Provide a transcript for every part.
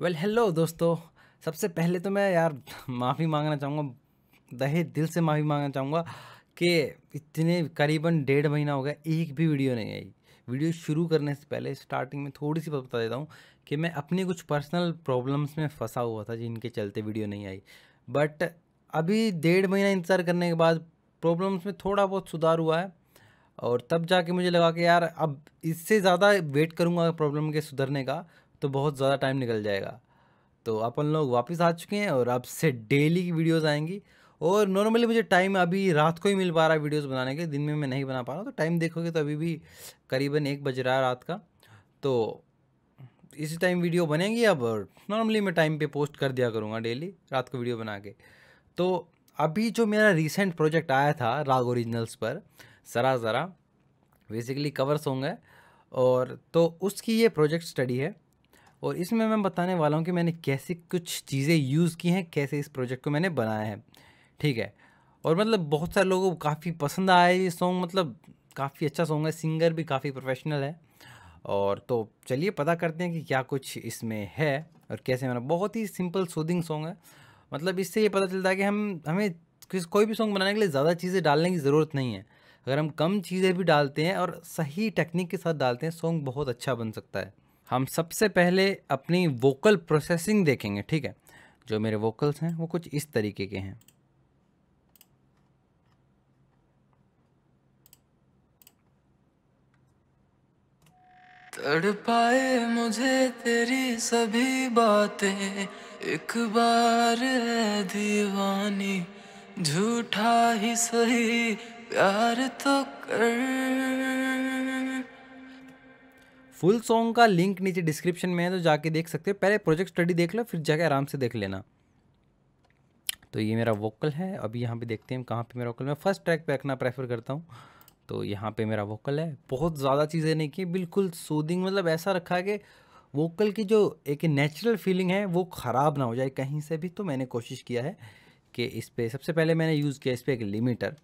well well, hello दोस्तों सबसे पहले तो मैं यार माफ़ी मांगना चाहूँगा दहे दिल से माफ़ी मांगना चाहूँगा कि इतने करीबन डेढ़ महीना हो गया एक भी वीडियो नहीं आई वीडियो शुरू करने से पहले स्टार्टिंग में थोड़ी सी बता देता हूँ कि मैं अपनी कुछ पर्सनल प्रॉब्लम्स में फंसा हुआ था जिनके चलते वीडियो नहीं आई बट अभी डेढ़ महीना इंतज़ार करने के बाद प्रॉब्लम्स में थोड़ा बहुत सुधार हुआ है और तब जाके मुझे लगा कि यार अब इससे ज़्यादा वेट करूँगा प्रॉब्लम के सुधरने का तो बहुत ज़्यादा टाइम निकल जाएगा तो अपन लोग वापस आ चुके हैं और अब से डेली की वीडियोज़ आएंगी और नॉर्मली मुझे टाइम अभी रात को ही मिल पा रहा है वीडियोस बनाने के दिन में मैं नहीं बना पा रहा तो टाइम देखोगे तो अभी भी करीबन एक बज रहा है रात का तो इसी टाइम वीडियो बनेगी अब और नॉर्मली मैं टाइम पे पोस्ट कर दिया करूँगा डेली रात को वीडियो बना के तो अभी जो मेरा रिसेंट प्रोजेक्ट आया था राग ओरिजिनल्स पर सरा ज़रा बेसिकली कवर सॉन्ग है और तो उसकी ये प्रोजेक्ट स्टडी है और इसमें मैं बताने वाला हूँ कि मैंने कैसे कुछ चीज़ें यूज़ की हैं कैसे इस प्रोजेक्ट को मैंने बनाया है ठीक है और मतलब बहुत सारे लोगों को काफ़ी पसंद आया ये सॉन्ग मतलब काफ़ी अच्छा सॉन्ग है सिंगर भी काफ़ी प्रोफेशनल है और तो चलिए पता करते हैं कि क्या कुछ इसमें है और कैसे बना बहुत ही सिंपल सूदिंग सॉन्ग है मतलब इससे ये पता चलता है कि हम हमें किस कोई भी सॉन्ग बनाने के लिए ज़्यादा चीज़ें डालने की ज़रूरत नहीं है अगर हम कम चीज़ें भी डालते हैं और सही टेक्निक के साथ डालते हैं सॉन्ग बहुत अच्छा बन सकता है हम सबसे पहले अपनी वोकल प्रोसेसिंग देखेंगे ठीक है जो मेरे वोकल्स हैं वो कुछ इस तरीके के हैं तड़पाए मुझे तेरी सभी बातें एक बार है दीवानी झूठा ही सही प्यार तो कर फुल सॉन्ग का लिंक नीचे डिस्क्रिप्शन में है तो जाके देख सकते हो पहले प्रोजेक्ट स्टडी देख लो फिर जाके आराम से देख लेना तो ये मेरा वोकल है अभी यहाँ पे देखते हैं कहाँ पे मेरा वोकल मैं फर्स्ट ट्रैक पे रखना प्रेफर करता हूँ तो यहाँ पे मेरा वोकल है बहुत ज़्यादा चीज़ें नहीं की बिल्कुल सूदिंग मतलब ऐसा रखा है कि वोकल की जो एक नेचुरल फीलिंग है वो ख़राब ना हो जाए कहीं से भी तो मैंने कोशिश किया है कि इस पर सबसे पहले मैंने यूज़ किया इस पर एक लिमिटर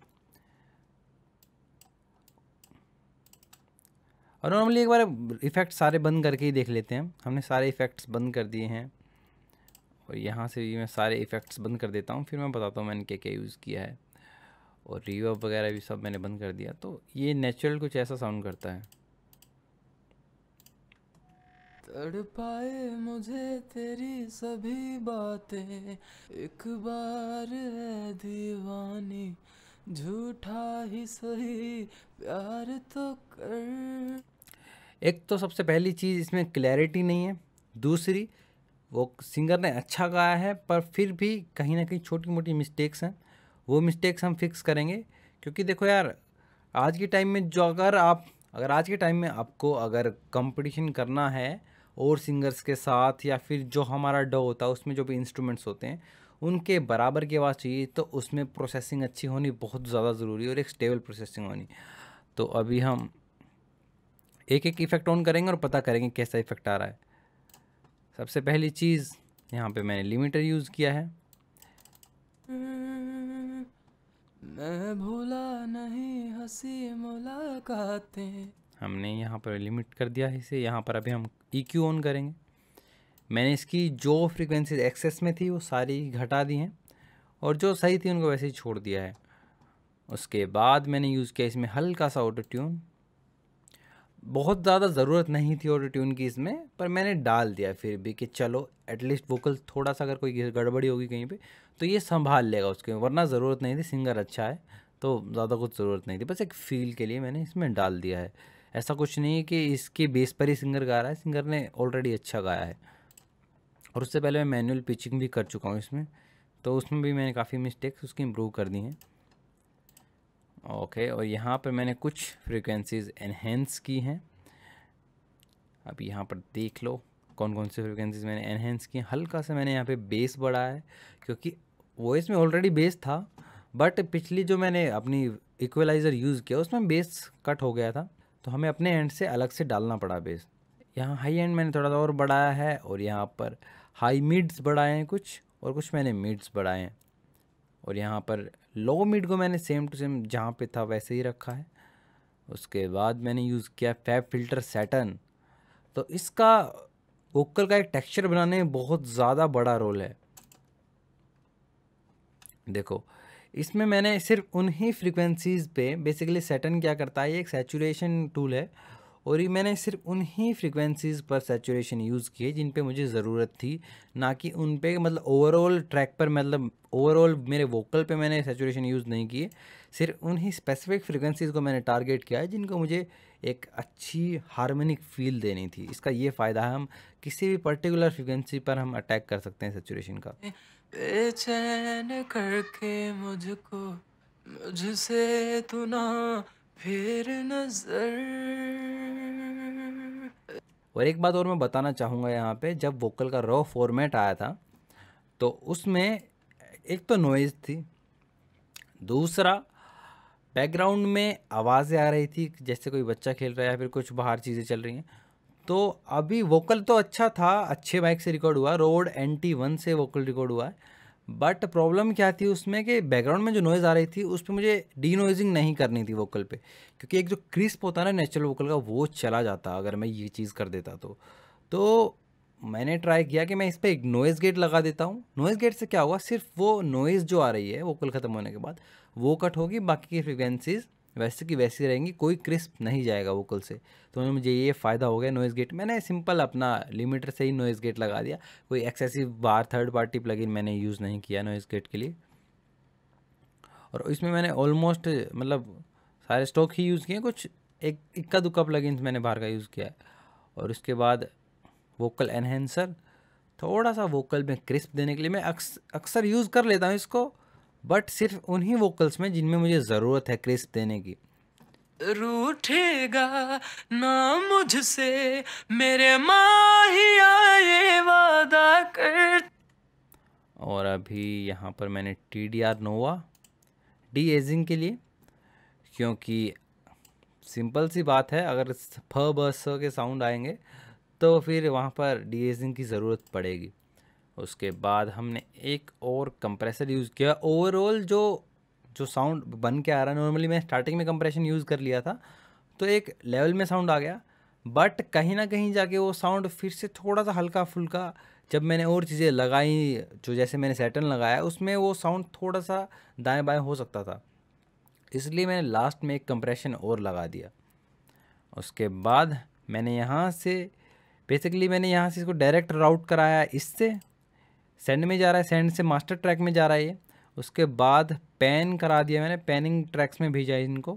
और नॉर्मली एक बार इफ़ेक्ट सारे बंद करके ही देख लेते हैं हमने सारे इफ़ेक्ट्स बंद कर दिए हैं और यहाँ से भी मैं सारे इफ़ेक्ट्स बंद कर देता हूँ फिर मैं बताता हूँ मैंने क्या क्या यूज़ किया है और रिवर्ब वगैरह भी सब मैंने बंद कर दिया तो ये नेचुरल कुछ ऐसा साउंड करता है तड़पाए मुझे तेरी सभी बातें एक बार है दीवानी झूठा ही सही प्यार तो कर एक तो सबसे पहली चीज़ इसमें क्लैरिटी नहीं है दूसरी वो सिंगर ने अच्छा गाया है पर फिर भी कहीं ना कहीं छोटी मोटी मिस्टेक्स हैं वो मिस्टेक्स हम फिक्स करेंगे क्योंकि देखो यार आज के टाइम में जो अगर आप अगर आज के टाइम में आपको अगर कंपटीशन करना है और सिंगर्स के साथ या फिर जो हमारा डो होता है उसमें जो भी इंस्ट्रूमेंट्स होते हैं उनके बराबर की आवाज़ चाहिए तो उसमें प्रोसेसिंग अच्छी होनी बहुत ज़्यादा ज़रूरी है और एक स्टेबल प्रोसेसिंग होनी तो अभी हम एक एक इफ़ेक्ट ऑन करेंगे और पता करेंगे कैसा इफ़ेक्ट आ रहा है सबसे पहली चीज़ यहाँ पे मैंने लिमिटर यूज़ किया है मैं भूला नहीं हंसी हमने यहाँ पर लिमिट कर दिया है इसे यहाँ पर अभी हम ई e ऑन करेंगे मैंने इसकी जो फ्रीक्वेंसी एक्सेस में थी वो सारी घटा दी हैं और जो सही थी उनको वैसे ही छोड़ दिया है उसके बाद मैंने यूज़ किया इसमें हल्का सा ऑटो ट्यून बहुत ज़्यादा ज़रूरत नहीं थी ऑटो ट्यून की इसमें पर मैंने डाल दिया फिर भी कि चलो एटलीस्ट वोकल थोड़ा सा अगर कोई गड़बड़ी होगी कहीं पे तो ये संभाल लेगा उसके वरना ज़रूरत नहीं थी सिंगर अच्छा है तो ज़्यादा कुछ ज़रूरत नहीं थी बस एक फील के लिए मैंने इसमें डाल दिया है ऐसा कुछ नहीं है कि इसके बेस पर ही सिंगर गा रहा है सिंगर ने ऑलरेडी अच्छा गाया है और उससे पहले मैं मैनुअल पिचिंग भी कर चुका हूँ इसमें तो उसमें भी मैंने काफ़ी मिस्टेक्स उसकी इम्प्रूव कर दी हैं ओके और यहाँ पर मैंने कुछ फ्रीक्वेंसीज़ एनहेंस की हैं अब यहाँ पर देख लो कौन कौन सी फ्रिक्वेंसीज मैंने एनहेंस की हल्का सा मैंने यहाँ पे बेस बढ़ाया है क्योंकि वॉइस में ऑलरेडी बेस था बट पिछली जो मैंने अपनी इक्वलाइज़र यूज़ किया उसमें बेस कट हो गया था तो हमें अपने एंड से अलग से डालना पड़ा बेस यहाँ हाई एंड मैंने थोड़ा सा और बढ़ाया है और यहाँ पर हाई मिड्स बढ़ाए हैं कुछ और कुछ मैंने मिड्स बढ़ाए हैं और यहाँ पर लो मिड को मैंने सेम टू सेम जहाँ पे था वैसे ही रखा है उसके बाद मैंने यूज़ किया फैब फिल्टर सैटन तो इसका वोकल का एक टेक्सचर बनाने में बहुत ज़्यादा बड़ा रोल है देखो इसमें मैंने सिर्फ उन्हीं फ्रिक्वेंसीज़ पे बेसिकली सेटन क्या करता है ये एक सेचुरेशन टूल है और ये मैंने सिर्फ उन्हीं फ्रिक्वेंसीज़ पर सेचुरेशन यूज़ किए जिन पे मुझे ज़रूरत थी ना कि उन पे मतलब ओवरऑल ट्रैक पर मतलब ओवरऑल मेरे वोकल पे मैंने सेचुरेशन यूज़ नहीं किए सिर्फ उन्हीं स्पेसिफिक फ्रिक्वेंसीज़ को मैंने टारगेट किया है जिनको मुझे एक अच्छी हारमोनिक फील देनी थी इसका ये फ़ायदा है हम किसी भी पर्टिकुलर फ्रिक्वेंसी पर हम अटैक कर सकते हैं सेचुरेशन का बेचैन करके मुझको मुझसे तू ना फिर नजर और एक बात और मैं बताना चाहूँगा यहाँ पे जब वोकल का रॉ फॉर्मेट आया था तो उसमें एक तो नॉइज़ थी दूसरा बैकग्राउंड में आवाज़ें आ रही थी जैसे कोई बच्चा खेल रहा है या फिर कुछ बाहर चीज़ें चल रही हैं तो अभी वोकल तो अच्छा था अच्छे माइक से रिकॉर्ड हुआ रोड एन वन से वोकल रिकॉर्ड हुआ है बट प्रॉब्लम क्या थी उसमें कि बैकग्राउंड में जो नॉइज़ आ रही थी उस पर मुझे डी नॉइजिंग नहीं करनी थी वोकल पे क्योंकि एक जो क्रिस्प होता है ना नेचुरल वोकल का वो चला जाता अगर मैं ये चीज़ कर देता तो तो मैंने ट्राई किया कि मैं इस पर एक नॉइज़ गेट लगा देता हूँ नॉइज़ गेट से क्या हुआ सिर्फ वो नॉइज़ जो आ रही है वोकल ख़त्म होने के बाद वो कट होगी बाकी की फ्रिक्वेंसीज़ वैसे की वैसी रहेंगी कोई क्रिस्प नहीं जाएगा वोकल से तो मुझे ये फ़ायदा हो गया नॉइज़ गेट मैंने सिंपल अपना लिमिटर से ही नॉइज़ गेट लगा दिया कोई एक्सेसिव बार थर्ड पार्टी प्लगइन मैंने यूज़ नहीं किया नॉइज़ गेट के लिए और इसमें मैंने ऑलमोस्ट मतलब सारे स्टॉक ही यूज़ किए कुछ एक इक्का दुक्का प्लगइन्स मैंने बाहर का यूज़ किया है और उसके बाद वोकल एनहेंसर थोड़ा सा वोकल में क्रिस्प देने के लिए मैं अक्सर यूज़ कर लेता हूँ इसको बट सिर्फ उन्हीं वोकल्स में जिनमें मुझे ज़रूरत है क्रिस्प देने की रूठेगा ना मुझसे मेरे माहिया ये वादा कर और अभी यहाँ पर मैंने T D R Nova de essing के लिए क्योंकि सिंपल सी बात है अगर फ ब के साउंड आएंगे तो फिर वहाँ पर डी एजिंग की ज़रूरत पड़ेगी उसके बाद हमने एक और कंप्रेसर यूज़ किया ओवरऑल जो जो साउंड बन के आ रहा है नॉर्मली मैं स्टार्टिंग में कंप्रेशन यूज़ कर लिया था तो एक लेवल में साउंड आ गया बट कहीं ना कहीं जाके वो साउंड फिर से थोड़ा सा हल्का फुल्का जब मैंने और चीज़ें लगाई जो जैसे मैंने सेटन लगाया उसमें वो साउंड थोड़ा सा दाएं बाएं हो सकता था इसलिए मैंने लास्ट में एक कंप्रेशन और लगा दिया उसके बाद मैंने यहाँ से बेसिकली मैंने यहाँ से इसको डायरेक्ट राउट कराया इससे सेंड में जा रहा है सेंड से मास्टर ट्रैक में जा रहा है ये उसके बाद पैन करा दिया मैंने पैनिंग ट्रैक्स में भेजा है इनको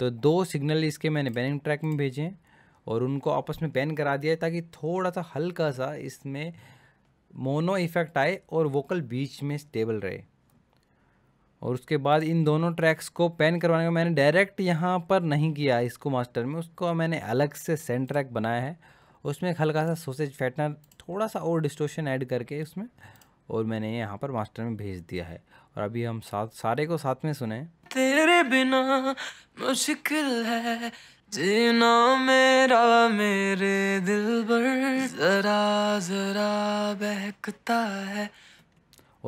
तो दो सिग्नल इसके मैंने पैनिंग ट्रैक में भेजे हैं और उनको आपस में पैन करा दिया है ताकि थोड़ा सा हल्का सा इसमें मोनो इफेक्ट आए और वोकल बीच में स्टेबल रहे और उसके बाद इन दोनों ट्रैक्स को पैन करवाने का मैंने डायरेक्ट यहाँ पर नहीं किया इसको मास्टर में उसको मैंने अलग से सेंड ट्रैक बनाया है उसमें एक हल्का सा सोसेज फैटनर थोड़ा सा और डिस्टोशन ऐड करके उसमें और मैंने यहाँ पर मास्टर में भेज दिया है और अभी हम साथ सारे को साथ में सुने तेरे बिना मुश्किल है जीना मेरा मेरे दिल पर जरा जरा बहकता है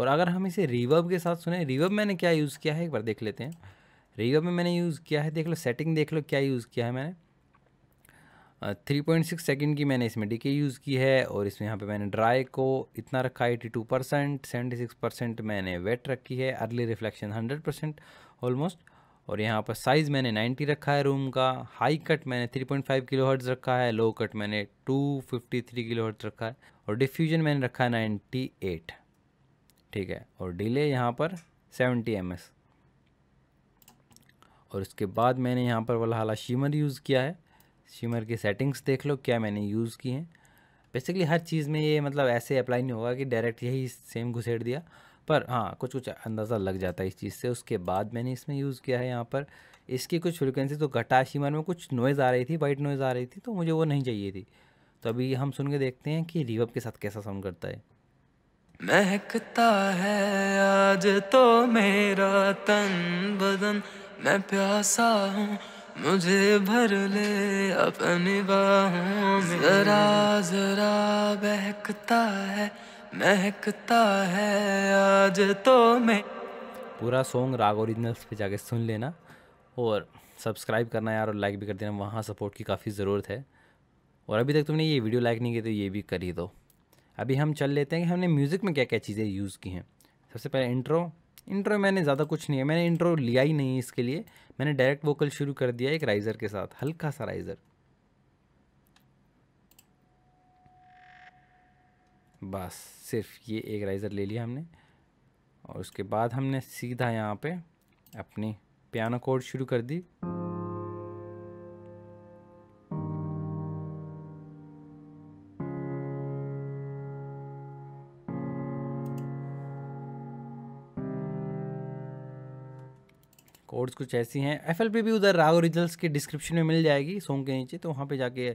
और अगर हम इसे रिवर्ब के साथ सुने रिवर्ब मैंने क्या यूज़ किया है एक बार देख लेते हैं रिवर्ब में मैंने यूज़ किया है देख लो सेटिंग देख लो क्या यूज़ किया है मैंने थ्री पॉइंट सिक्स सेकेंड की मैंने इसमें डीके यूज़ की है और इसमें यहाँ पे मैंने ड्राई को इतना रखा है eighty two percent seventy six percent मैंने वेट रखी है early reflection hundred percent almost और यहाँ पर साइज़ मैंने नाइन्टी रखा है रूम का हाई कट मैंने three point five kilohertz रखा है लो कट मैंने two fifty three kilohertz रखा है और डिफ्यूजन मैंने रखा है नाइन्टी एट ठीक है और डिले यहाँ पर सेवेंटी एम एस और इसके बाद मैंने यहाँ पर वाला हाला शीमर यूज़ किया है शिमर की सेटिंग्स देख लो क्या मैंने यूज़ की हैं बेसिकली हर चीज़ में ये मतलब ऐसे अप्लाई नहीं होगा कि डायरेक्ट यही सेम घुसेड़ दिया पर हाँ कुछ कुछ अंदाज़ा लग जाता है इस चीज़ से उसके बाद मैंने इसमें यूज़ किया है यहाँ पर इसकी कुछ फ्रिक्वेंसी तो घटा शिमर में कुछ नॉइज़ आ रही थी वाइट नॉइज़ आ रही थी तो मुझे वो नहीं चाहिए थी तो अभी हम सुन के देखते हैं कि रिवअप के साथ कैसा साउंड करता है महकता है आज तो मेरा तन बदन मैं प्यासा हूँ मुझे भर ले अपनी बाहों में जरा जरा बहकता है महकता है आज तो मैं पूरा सॉन्ग राग ओरिजिनल्स पे जाके सुन लेना और सब्सक्राइब करना यार और लाइक भी कर देना वहाँ सपोर्ट की काफ़ी ज़रूरत है और अभी तक तुमने ये वीडियो लाइक नहीं की तो ये भी कर ही दो अभी हम चल लेते हैं कि हमने म्यूज़िक में क्या क्या चीज़ें यूज़ की हैं सबसे पहले इंट्रो इंट्रो मैंने ज़्यादा कुछ नहीं है मैंने इंट्रो लिया ही नहीं इसके लिए मैंने डायरेक्ट वोकल शुरू कर दिया एक राइज़र के साथ हल्का सा राइज़र बस सिर्फ ये एक राइज़र ले लिया हमने और उसके बाद हमने सीधा यहाँ पे अपनी पियानो कोड शुरू कर दी कोड्स कुछ ऐसी हैं एफ भी उधर राग रिजल्ट के डिस्क्रिप्शन में मिल जाएगी सॉन्ग के नीचे तो वहाँ पर जाके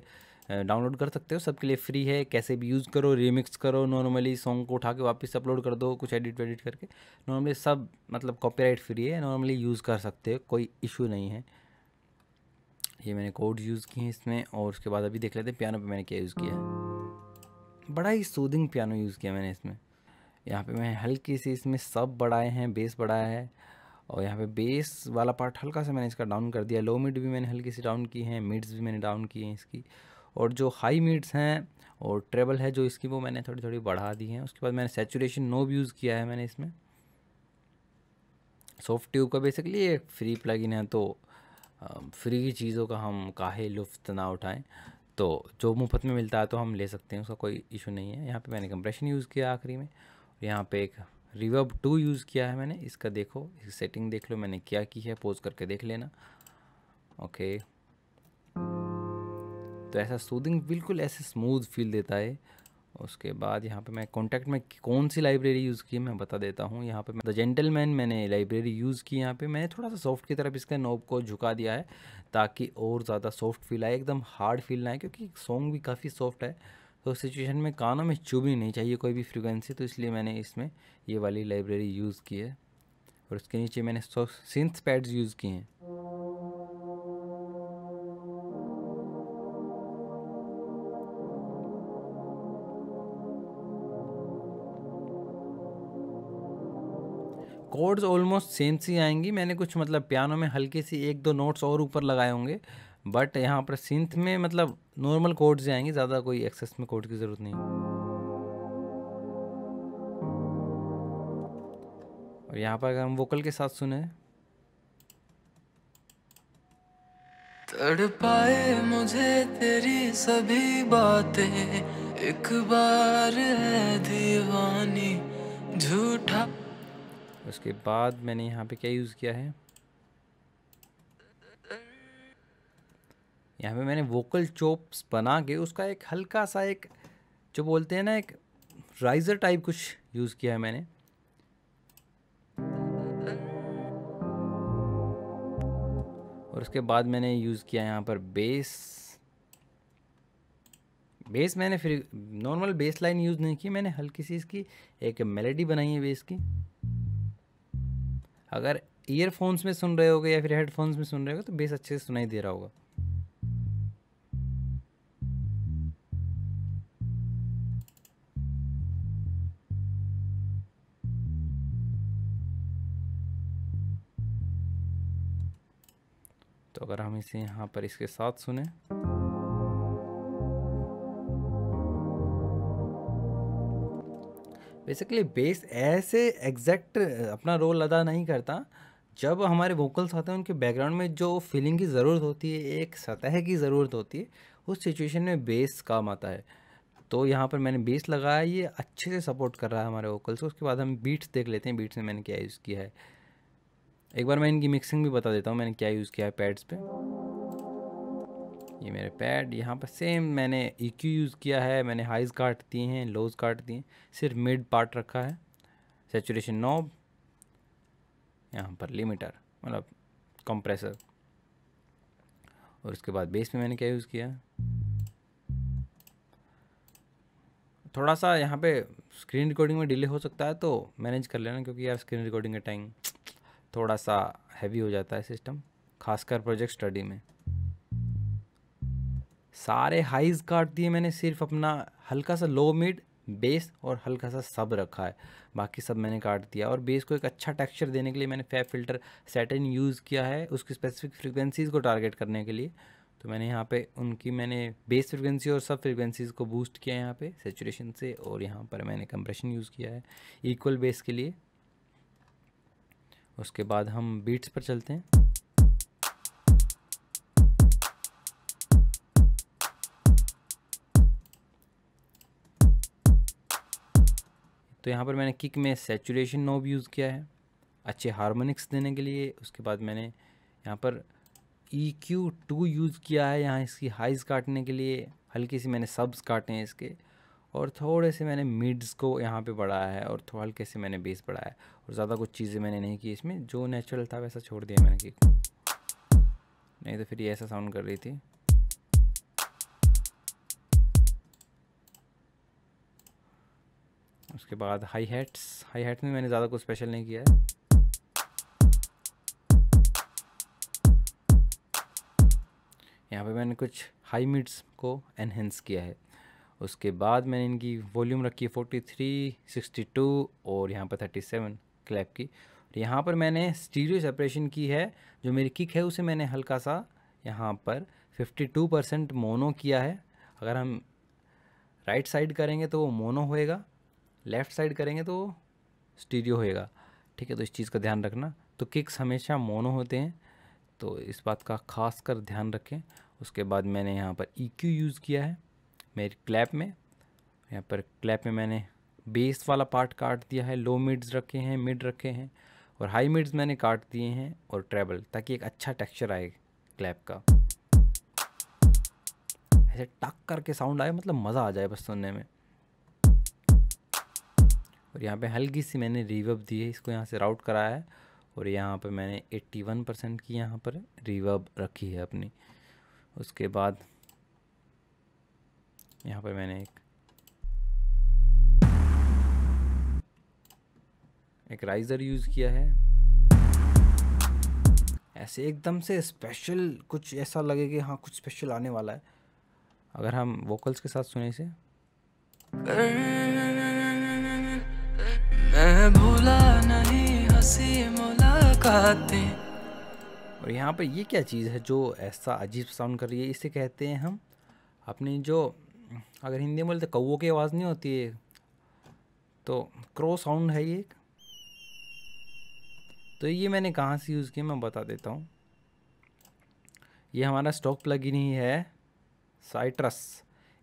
डाउनलोड कर सकते हो सबके लिए फ्री है कैसे भी यूज़ करो रिमिक्स करो नॉर्मली सॉन्ग को उठा के वापस अपलोड कर दो कुछ एडिट वेडिट करके नॉर्मली सब मतलब कॉपीराइट फ्री है नॉर्मली यूज़ कर सकते हो कोई इशू नहीं है ये मैंने कोड यूज़ किए हैं इसमें और उसके बाद अभी देख लेते हैं पियानो पे मैंने क्या यूज़ किया है बड़ा ही सूदिंग पियानो यूज़ किया मैंने इसमें यहाँ पर मैं हल्की सी इसमें सब बढ़ाए हैं बेस बढ़ाया है और यहाँ पे बेस वाला पार्ट हल्का सा मैंने इसका डाउन कर दिया लो मिड भी मैंने हल्की सी डाउन की हैं मिड्स भी मैंने डाउन की हैं इसकी और जो हाई मिड्स हैं और ट्रेबल है जो इसकी वो मैंने थोड़ी थोड़ी बढ़ा दी है उसके बाद मैंने सेचुरेशन नोब यूज़ किया है मैंने इसमें सॉफ्ट ट्यूब का बेसिकली एक फ्री प्लगइन है तो फ्री की चीज़ों का हम काहे लुफ्त ना उठाएं तो जो मुफ्त में मिलता है तो हम ले सकते हैं उसका कोई इशू नहीं है यहाँ पे मैंने कंप्रेशन यूज़ किया आखिरी में यहाँ पे एक रिवर्ब टू यूज़ किया है मैंने इसका देखो इसकी सेटिंग देख लो मैंने क्या की है पोज करके देख लेना ओके तो ऐसा सूदिंग बिल्कुल ऐसे स्मूथ फील देता है उसके बाद यहाँ पे मैं कॉन्टैक्ट में कौन सी लाइब्रेरी यूज़ की मैं बता देता हूँ यहाँ पे द जेंटलमैन मैंने लाइब्रेरी यूज़ की यहाँ पे मैंने थोड़ा सा सॉफ्ट की तरफ इसके नोब को झुका दिया है ताकि और ज़्यादा सॉफ्ट फील आए एकदम हार्ड फील ना आए क्योंकि सॉन्ग भी काफ़ी सॉफ्ट है तो उस सिचुएशन में कानों में चुभनी नहीं चाहिए कोई भी फ्रिक्वेंसी तो इसलिए मैंने इसमें ये वाली लाइब्रेरी यूज़ की है और उसके नीचे मैंने सिंथ पैड्स यूज़ किए हैं कोड्स ऑलमोस्ट सेम सी आएंगी मैंने कुछ मतलब पियानो में हल्के सी एक दो नोट्स और ऊपर लगाए होंगे बट यहाँ पर सिंथ में मतलब नॉर्मल कोड्स आएंगे ज़्यादा कोई एक्सेस में कोड की ज़रूरत नहीं और यहाँ पर अगर हम वोकल के साथ सुने तड़पाए मुझे तेरी सभी बातें एक बार है दीवानी झूठा उसके बाद मैंने यहाँ पे क्या यूज़ किया है यहाँ पे मैंने वोकल चोप्स बना के उसका एक हल्का सा एक जो बोलते हैं ना एक राइज़र टाइप कुछ यूज़ किया है मैंने और उसके बाद मैंने यूज़ किया यहाँ पर बेस बेस मैंने फिर नॉर्मल बेस लाइन यूज़ नहीं की मैंने हल्की सी इसकी एक मेलेडी बनाई है बेस की अगर ईयरफोन्स में सुन रहे होगे या फिर हेडफोन्स में सुन रहे होगे तो बेस अच्छे से सुनाई दे रहा होगा तो अगर हम इसे यहाँ पर इसके साथ सुने बेसिकली बेस ऐसे एग्जैक्ट अपना रोल अदा नहीं करता जब हमारे वोकल्स आते हैं उनके बैकग्राउंड में जो फीलिंग की ज़रूरत होती है एक सतह की ज़रूरत होती है उस सिचुएशन में बेस काम आता है तो यहाँ पर मैंने बेस लगाया ये अच्छे से सपोर्ट कर रहा है हमारे वोकल्स को उसके बाद हम बीट्स देख लेते हैं बीट्स में मैंने क्या यूज़ किया है एक बार मैं इनकी मिक्सिंग भी बता देता हूँ मैंने क्या यूज़ किया है पैड्स पे ये मेरे पैड यहाँ पर सेम मैंने ई e यूज़ किया है मैंने हाइज़ काट दिए हैं लोज़ काट दिए सिर्फ मिड पार्ट रखा है सेचुरेशन नॉब यहाँ पर लिमिटर मतलब कंप्रेसर और उसके बाद बेस में मैंने क्या यूज़ किया थोड़ा सा यहाँ पे स्क्रीन रिकॉर्डिंग में डिले हो सकता है तो मैनेज कर लेना क्योंकि यार स्क्रीन रिकॉर्डिंग का टाइम थोड़ा सा हैवी हो जाता है सिस्टम खासकर प्रोजेक्ट स्टडी में सारे हाइज काट दिए मैंने सिर्फ अपना हल्का सा लो मिड बेस और हल्का सा सब रखा है बाकी सब मैंने काट दिया और बेस को एक अच्छा टेक्सचर देने के लिए मैंने फैब फिल्टर सेटिन यूज़ किया है उसकी स्पेसिफिक फ्रिक्वेंसीज़ को टारगेट करने के लिए तो मैंने यहाँ पे उनकी मैंने बेस फ्रिक्वेंसी और सब फ्रिक्वेंसीज़ को बूस्ट किया है यहाँ पर सेचुरेशन से और यहाँ पर मैंने कंप्रेशन यूज़ किया है इक्वल बेस के लिए उसके बाद हम बीट्स पर चलते हैं तो यहाँ पर मैंने किक में सेचुरेशन नोब यूज़ किया है अच्छे हारमोनिक्स देने के लिए उसके बाद मैंने यहाँ पर ई क्यू टू यूज़ किया है यहाँ इसकी हाइज़ काटने के लिए हल्की सी मैंने सब्स काटे हैं इसके और थोड़े से मैंने मिड्स को यहाँ पे बढ़ाया है और थोड़ा हल्के से मैंने बेस बढ़ाया है और ज़्यादा कुछ चीज़ें मैंने नहीं की इसमें जो नेचुरल था वैसा छोड़ दिया मैंने कि नहीं तो फिर ये ऐसा साउंड कर रही थी उसके बाद हाई हैट्स हाई हैट में मैंने ज़्यादा कुछ स्पेशल नहीं किया है यहाँ पे मैंने कुछ हाई मिड्स को एनहेंस किया है उसके बाद मैंने इनकी वॉल्यूम रखी है फोर्टी थ्री सिक्सटी टू और यहाँ पर थर्टी सेवन क्लैप की यहाँ पर मैंने स्टीरियो सेपरेशन की है जो मेरी किक है उसे मैंने हल्का सा यहाँ पर फिफ्टी टू परसेंट मोनो किया है अगर हम राइट साइड करेंगे तो वो मोनो होएगा लेफ़्ट साइड करेंगे तो स्टीरियो होएगा ठीक है तो इस चीज़ का ध्यान रखना तो किक्स हमेशा मोनो होते हैं तो इस बात का खास कर ध्यान रखें उसके बाद मैंने यहाँ पर ई e यूज़ किया है मेरे क्लैप में यहाँ पर क्लैप में मैंने बेस वाला पार्ट काट दिया है लो मिड्स रखे हैं मिड रखे हैं और हाई मिड्स मैंने काट दिए हैं और ट्रेबल ताकि एक अच्छा टेक्सचर आए क्लैप का ऐसे टक करके साउंड आए मतलब मज़ा आ जाए बस सुनने में और यहाँ पे हल्की सी मैंने रिवर्ब दी है इसको यहाँ से राउट कराया है और यहाँ पे मैंने 81 परसेंट की यहाँ पर रिवर्ब रखी है अपनी उसके बाद यहाँ पे मैंने एक एक राइज़र यूज़ किया है ऐसे एकदम से स्पेशल कुछ ऐसा लगे कि हाँ कुछ स्पेशल आने वाला है अगर हम वोकल्स के साथ सुने इसे मैं भूला नहीं हंसी मुलाकातें और यहाँ पे ये क्या चीज़ है जो ऐसा अजीब साउंड कर रही है इसे कहते हैं हम अपनी जो अगर हिंदी में बोलते तो कौओ की आवाज़ नहीं होती है तो क्रो साउंड है ये तो ये मैंने कहाँ से यूज़ किया मैं बता देता हूँ ये हमारा स्टॉक प्लग इन ही है साइट्रस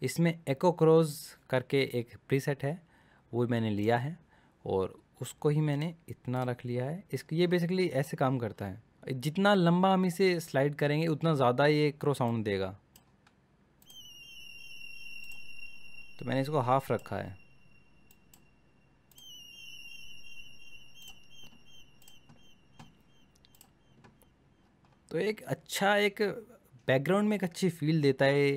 इसमें एको क्रोज करके एक प्रीसेट है वो मैंने लिया है और उसको ही मैंने इतना रख लिया है इसके ये बेसिकली ऐसे काम करता है जितना लंबा हम इसे स्लाइड करेंगे उतना ज़्यादा ये क्रो साउंड देगा तो मैंने इसको हाफ रखा है तो एक अच्छा एक बैकग्राउंड में एक अच्छी फील देता है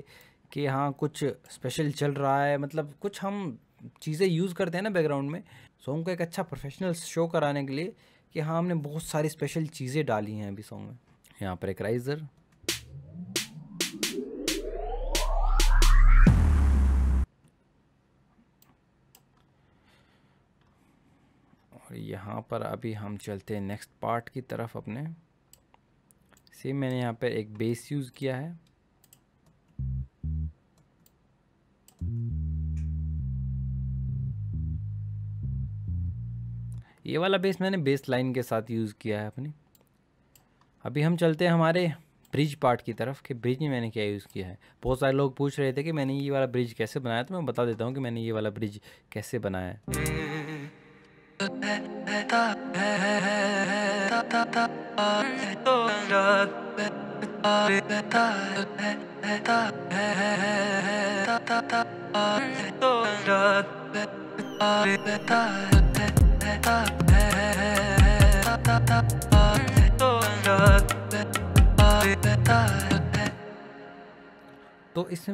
कि हाँ कुछ स्पेशल चल रहा है मतलब कुछ हम चीज़ें यूज़ करते हैं ना बैकग्राउंड में सॉन्ग को एक अच्छा प्रोफेशनल शो कराने के लिए कि हाँ हमने बहुत सारी स्पेशल चीज़ें डाली हैं अभी सॉन्ग में यहाँ पर एक राइज़र और यहाँ पर अभी हम चलते हैं नेक्स्ट पार्ट की तरफ अपने सेम मैंने यहाँ पर एक बेस यूज़ किया है ये वाला बेस मैंने बेस लाइन के साथ यूज़ किया है अपनी अभी हम चलते हैं हमारे ब्रिज पार्ट की तरफ कि ब्रिज में मैंने क्या यूज़ किया है बहुत सारे लोग पूछ रहे थे कि मैंने ये वाला ब्रिज कैसे बनाया तो मैं बता देता हूँ कि मैंने ये वाला ब्रिज कैसे बनाया है तो इसमें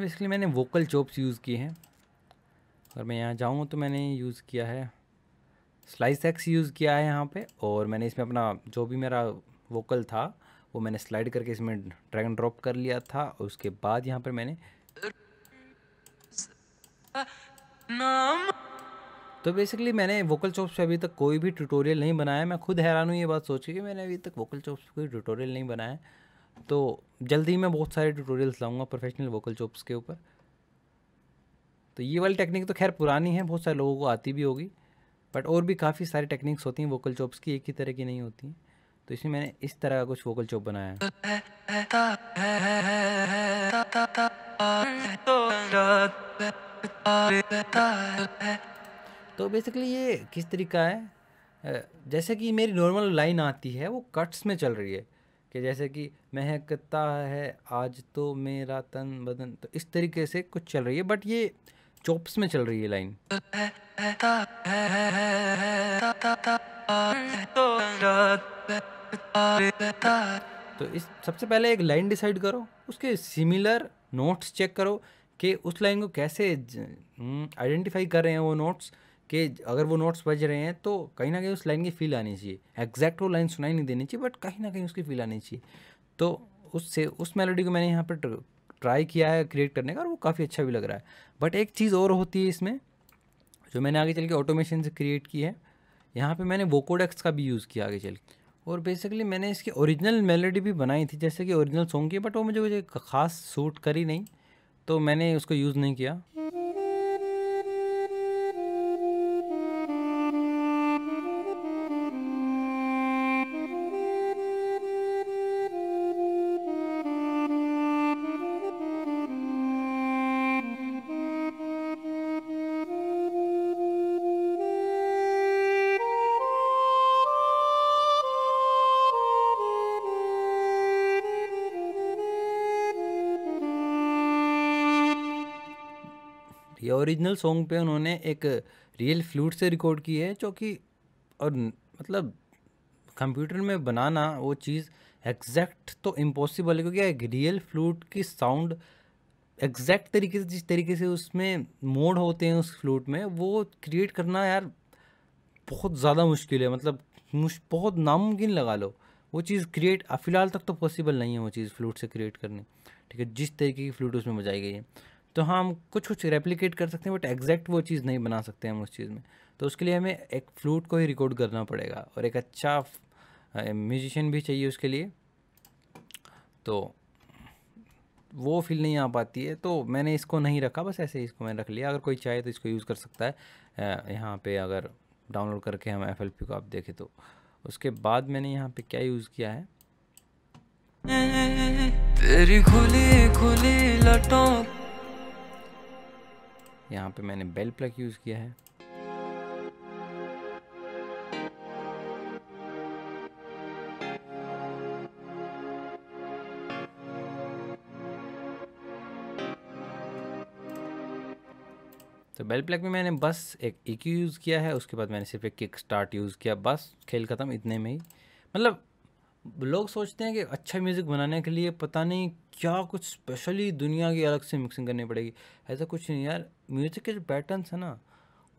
बेसिकली मैंने वोकल चॉप्स यूज़ किए हैं और मैं यहाँ जाऊँ तो मैंने यूज़ किया है स्लाइस एक्स यूज़ किया है यहाँ पे और मैंने इसमें अपना जो भी मेरा वोकल था वो मैंने स्लाइड करके इसमें ड्रैग एंड ड्रॉप कर लिया था और उसके बाद यहाँ पर मैंने तो बेसिकली मैंने वोकल चॉप्स पे अभी तक कोई भी ट्यूटोरियल नहीं बनाया मैं खुद हैरान हूँ ये बात सोच के कि मैंने अभी तक वोकल चॉप्स पे कोई ट्यूटोरियल नहीं बनाया तो जल्दी ही मैं बहुत सारे ट्यूटोरियल्स लाऊंगा प्रोफेशनल वोकल चॉप्स के ऊपर तो ये वाली टेक्निक तो खैर पुरानी है बहुत सारे लोगों को आती भी होगी बट और भी काफ़ी सारी टेक्निक्स होती हैं वोकल चॉप्स की एक ही तरह की नहीं होती हैं तो इसमें मैंने इस तरह का कुछ वोकल चॉप बनाया तो बेसिकली ये किस तरीका है जैसे कि मेरी नॉर्मल लाइन आती है वो कट्स में चल रही है कि जैसे कि महकता है आज तो मेरा तन बदन तो इस तरीके से कुछ चल रही है बट ये चॉप्स में चल रही है लाइन तो तो इस सबसे पहले एक लाइन डिसाइड करो उसके सिमिलर नोट्स चेक करो कि उस लाइन को कैसे आइडेंटिफाई हम्म, कर रहे हैं वो नोट्स कि अगर वो नोट्स बज रहे हैं तो कहीं ना कहीं उस लाइन की फील आनी चाहिए एग्जैक्ट वो लाइन सुनाई नहीं देनी चाहिए बट कहीं ना कहीं उसकी फील आनी चाहिए तो उससे उस मेलोडी को मैंने यहाँ पर ट्राई किया है क्रिएट करने का और वो काफ़ी अच्छा भी लग रहा है बट एक चीज़ और होती है इसमें जो मैंने आगे चल के ऑटोमेशन से क्रिएट की है यहाँ पे मैंने वोकोडेक्स का भी यूज़ किया आगे चल के और बेसिकली मैंने इसकी ओरिजिनल मेलोडी भी बनाई थी जैसे कि ओरिजिनल सॉन्ग की बट वो मुझे मुझे खास सूट करी नहीं तो मैंने उसको यूज़ नहीं किया ओरिजिनल सॉन्ग पे उन्होंने एक रियल फ्लूट से रिकॉर्ड की है जो कि और मतलब कंप्यूटर में बनाना वो चीज़ एग्जैक्ट तो इम्पॉसिबल है क्योंकि एक रियल फ्लूट की साउंड एग्जैक्ट तरीके से जिस तरीके से उसमें मोड होते हैं उस फ्लूट में वो क्रिएट करना यार बहुत ज़्यादा मुश्किल है मतलब मुश बहुत नामुमकिन लगा लो वो चीज़ क्रिएट फ़िलहाल तक तो पॉसिबल नहीं है वो चीज़ फ्लूट से क्रिएट करनी ठीक है जिस तरीके की फ्लूट उसमें बजाई गई है तो हाँ हम कुछ कुछ रेप्लिकेट कर सकते हैं बट एग्जैक्ट वो चीज़ नहीं बना सकते हम उस चीज़ में तो उसके लिए हमें एक फ्लूट को ही रिकॉर्ड करना पड़ेगा और एक अच्छा म्यूजिशियन भी चाहिए उसके लिए तो वो फील नहीं आ पाती है तो मैंने इसको नहीं रखा बस ऐसे ही इसको मैंने रख लिया अगर कोई चाहे तो इसको यूज़ कर सकता है यहाँ पे अगर डाउनलोड करके हम एफ को आप देखें तो उसके बाद मैंने यहाँ पे क्या यूज़ किया है तेरी खुली खुली लटों यहाँ पे मैंने बेल प्लग यूज़ किया है तो बेल प्लग में मैंने बस एक ई यूज़ किया है उसके बाद मैंने सिर्फ एक किक स्टार्ट यूज़ किया बस खेल ख़त्म इतने में ही मतलब लोग सोचते हैं कि अच्छा म्यूज़िक बनाने के लिए पता नहीं क्या कुछ स्पेशली दुनिया की अलग से मिक्सिंग करनी पड़ेगी ऐसा कुछ नहीं यार म्यूज़िक के जो पैटर्न्स हैं ना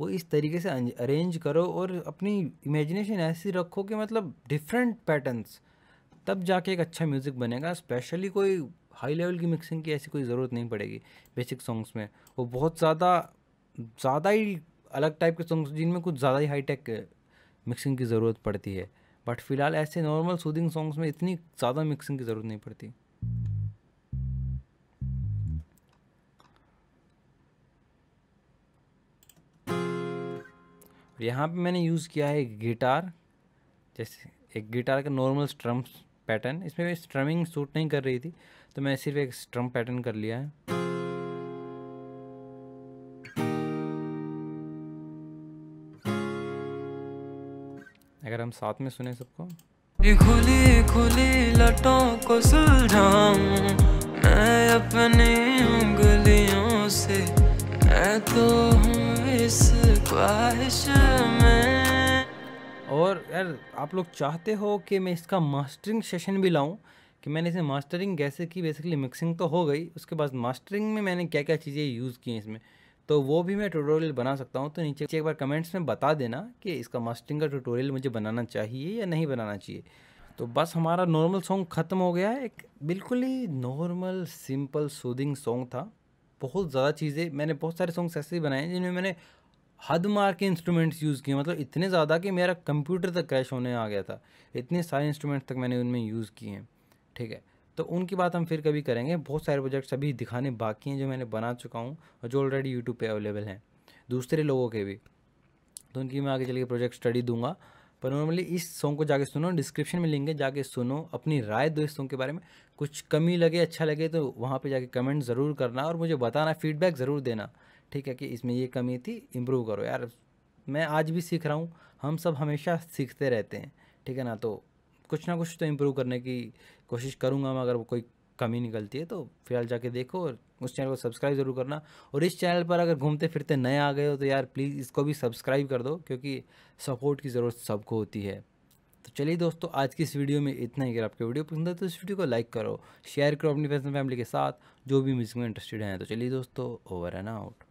वो इस तरीके से अरेंज करो और अपनी इमेजिनेशन ऐसी रखो कि मतलब डिफरेंट पैटर्न्स तब जाके एक अच्छा म्यूज़िक बनेगा स्पेशली कोई हाई लेवल की मिक्सिंग की ऐसी कोई ज़रूरत नहीं पड़ेगी बेसिक सॉन्ग्स में वो बहुत ज़्यादा ज़्यादा ही अलग टाइप के सॉन्ग्स जिनमें कुछ ज़्यादा ही हाई टेक मिक्सिंग की ज़रूरत पड़ती है बट फिलहाल ऐसे नॉर्मल सूदिंग सॉन्ग्स में इतनी ज़्यादा मिक्सिंग की ज़रूरत नहीं पड़ती यहाँ पे मैंने यूज़ किया है एक गिटार जैसे एक गिटार का नॉर्मल स्ट्रम पैटर्न इसमें स्ट्रमिंग सूट नहीं कर रही थी तो मैं सिर्फ एक स्ट्रम पैटर्न कर लिया है अगर हम साथ में सुने सबको खुली खुली लटों को सुलझाऊं मैं अपनी उंगलियों से मैं तो इस ख्वाहिश में और यार आप लोग चाहते हो कि मैं इसका मास्टरिंग सेशन भी लाऊं कि मैंने इसे मास्टरिंग कैसे की बेसिकली मिक्सिंग तो हो गई उसके बाद मास्टरिंग में मैंने क्या क्या चीज़ें यूज़ की हैं इसमें तो वो भी मैं ट्यूटोरियल बना सकता हूँ तो नीचे एक बार कमेंट्स में बता देना कि इसका मास्टरिंग का ट्यूटोरियल मुझे बनाना चाहिए या नहीं बनाना चाहिए तो बस हमारा नॉर्मल सॉन्ग ख़त्म हो गया है एक बिल्कुल ही नॉर्मल सिंपल सूदिंग सॉन्ग था बहुत ज़्यादा चीज़ें मैंने बहुत सारे सॉन्ग्स ऐसे बनाए हैं जिनमें मैंने हद मार के इंस्ट्रूमेंट्स यूज़ किए मतलब इतने ज़्यादा कि मेरा कंप्यूटर तक क्रैश होने आ गया था इतने सारे इंस्ट्रूमेंट्स तक मैंने उनमें यूज़ किए हैं ठीक है तो उनकी बात हम फिर कभी करेंगे बहुत सारे प्रोजेक्ट्स अभी दिखाने बाकी हैं जो मैंने बना चुका हूँ और जो ऑलरेडी यूट्यूब पर अवेलेबल हैं दूसरे लोगों के भी तो उनकी मैं आगे चल के प्रोजेक्ट स्टडी दूंगा पर नॉर्मली इस सॉन्ग को जाके सुनो डिस्क्रिप्शन में लिंक है जाके सुनो अपनी राय दो इस सॉन्ग के बारे में कुछ कमी लगे अच्छा लगे तो वहाँ पे जाके कमेंट ज़रूर करना और मुझे बताना फीडबैक ज़रूर देना ठीक है कि इसमें ये कमी थी इम्प्रूव करो यार मैं आज भी सीख रहा हूँ हम सब हमेशा सीखते रहते हैं ठीक है ना तो कुछ ना कुछ तो इम्प्रूव करने की कोशिश करूँगा मैं अगर कोई कमी निकलती है तो फिलहाल जाके देखो और उस चैनल को सब्सक्राइब ज़रूर करना और इस चैनल पर अगर घूमते फिरते नए आ गए हो तो यार प्लीज़ इसको भी सब्सक्राइब कर दो क्योंकि सपोर्ट की ज़रूरत सबको होती है तो चलिए दोस्तों आज की इस वीडियो में इतना ही अगर आपके वीडियो पसंद है तो इस वीडियो को लाइक करो शेयर करो अपनी फ्रेंड्स फैमिली के साथ जो भी म्यूज़िक में इंटरेस्टेड हैं तो चलिए दोस्तों ओवर एंड आउट